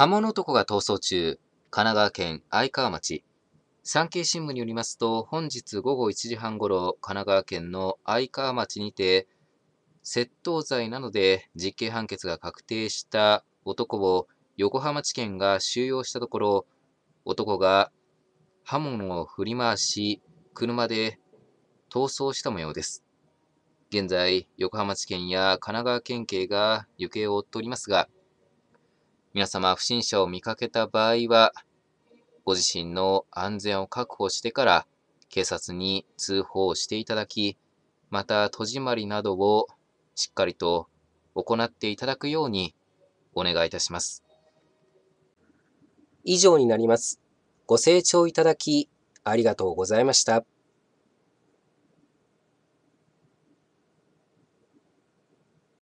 刃物男が逃走中、神奈川県愛川町。産経新聞によりますと、本日午後1時半ごろ、神奈川県の愛川町にて、窃盗罪などで実刑判決が確定した男を横浜地検が収容したところ、男が刃物を振り回し、車で逃走した模様です。現在、横浜地検や神奈川県警が行方を追っておりますが、皆様、不審者を見かけた場合は、ご自身の安全を確保してから、警察に通報していただき、また、戸締まりなどをしっかりと行っていただくようにお願いいたします。以上になります。ご清聴いただき、ありがとうございました。